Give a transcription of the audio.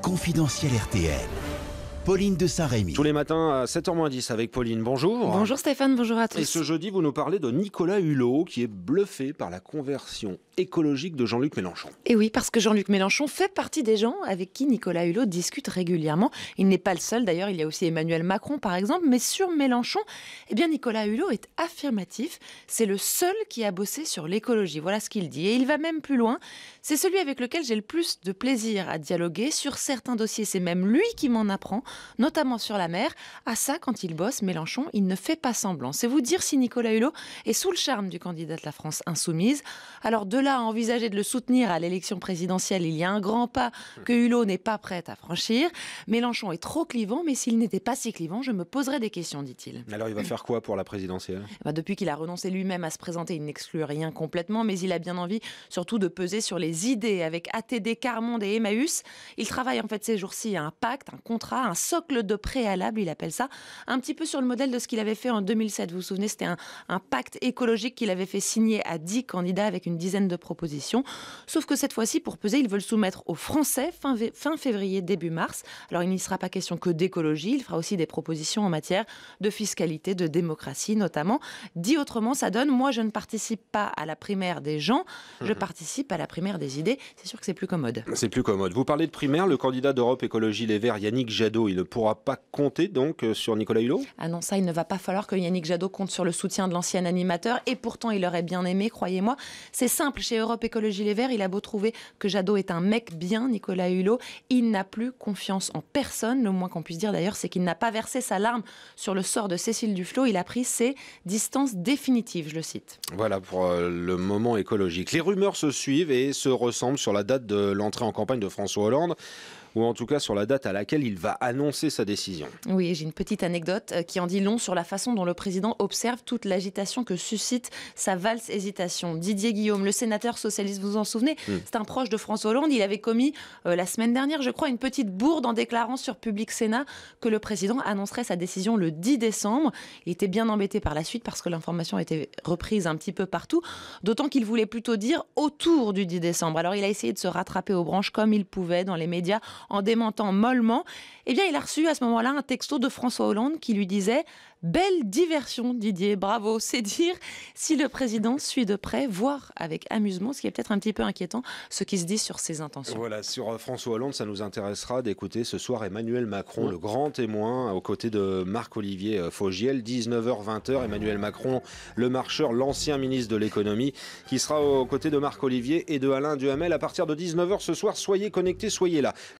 Confidentiel RTL. Pauline de Saint-Rémy. Tous les matins à 7h10 avec Pauline. Bonjour. Bonjour Stéphane, bonjour à tous. Et ce jeudi, vous nous parlez de Nicolas Hulot qui est bluffé par la conversion écologique de Jean-Luc Mélenchon. Et oui, parce que Jean-Luc Mélenchon fait partie des gens avec qui Nicolas Hulot discute régulièrement. Il n'est pas le seul d'ailleurs, il y a aussi Emmanuel Macron par exemple, mais sur Mélenchon, eh bien Nicolas Hulot est affirmatif, c'est le seul qui a bossé sur l'écologie. Voilà ce qu'il dit et il va même plus loin. C'est celui avec lequel j'ai le plus de plaisir à dialoguer sur certains dossiers, c'est même lui qui m'en apprend notamment sur la mer. À ça, quand il bosse, Mélenchon, il ne fait pas semblant. C'est vous dire si Nicolas Hulot est sous le charme du candidat de la France insoumise. Alors de là à envisager de le soutenir à l'élection présidentielle, il y a un grand pas que Hulot n'est pas prêt à franchir. Mélenchon est trop clivant, mais s'il n'était pas si clivant, je me poserais des questions, dit-il. Alors il va faire quoi pour la présidentielle eh ben, Depuis qu'il a renoncé lui-même à se présenter, il n'exclut rien complètement, mais il a bien envie surtout de peser sur les idées avec ATD, Carmonde et Emmaüs. Il travaille en fait ces jours-ci à un pacte, un contrat, un socle de préalable, il appelle ça, un petit peu sur le modèle de ce qu'il avait fait en 2007. Vous vous souvenez, c'était un, pacte écologique qu'il avait fait signer à 10 candidats avec une dizaine de propositions. Sauf que cette fois-ci, pour peser, ils veulent soumettre aux Français fin, fin février, début mars. Alors il n'y sera pas question que d'écologie, il fera aussi des propositions en matière de fiscalité, de démocratie notamment. Dit autrement, ça donne, moi je ne participe pas à la primaire des gens, je mhm. participe à la primaire des idées. C'est sûr que c'est plus commode. C'est plus commode. Vous parlez de primaire, le candidat d'Europe Écologie Les Verts, Yannick Jadot, il ne pourra pas compter donc euh, sur Nicolas Hulot Ah non, ça, il ne va pas falloir que Yannick Jadot compte sur le soutien de l'ancien animateur. Et pourtant, il aurait bien aimé, croyez-moi. C'est simple, chez Europe Écologie Les Verts, il a beau trouver que Jadot est un mec bien, Nicolas Hulot, il n'a plus confiance en personne. Le moins qu'on puisse dire d'ailleurs, c'est qu'il n'a pas versé sa larme sur le sort de Cécile Duflo, Il a pris ses distances définitives, je le cite. Voilà pour euh, le moment écologique. Les rumeurs se suivent et se ressemblent sur la date de l'entrée en campagne de François Hollande, ou en tout cas sur la date à laquelle il va annoncer sa décision. Oui, j'ai une petite anecdote euh, qui en dit long sur la façon dont le président observe toute l'agitation que suscite sa valse hésitation. Didier Guillaume, le sénateur socialiste, vous vous en souvenez, hmm. c'est un proche de François Hollande. Il avait commis euh, la semaine dernière, je crois, une petite bourde en déclarant sur Public Sénat que le président annoncerait sa décision le 10 décembre. Il était bien embêté par la suite parce que l'information était reprise un petit peu partout, d'autant qu'il voulait plutôt dire autour du 10 décembre. Alors il a essayé de se rattraper aux branches comme il pouvait dans les médias en démentant mollement. Eh bien, il a reçu à ce moment-là un texto de François Hollande qui lui disait Belle diversion, Didier, bravo. C'est dire si le président suit de près, voire avec amusement, ce qui est peut-être un petit peu inquiétant, ce qui se dit sur ses intentions. Voilà, sur euh, François Hollande, ça nous intéressera d'écouter ce soir Emmanuel Macron, le grand témoin, aux côtés de Marc-Olivier euh, Fogiel, 19h-20h. Emmanuel Macron, le marcheur, l'ancien ministre de l'économie, qui sera aux côtés de Marc-Olivier et de Alain Duhamel à partir de 19h ce soir. Soyez connectés, soyez là.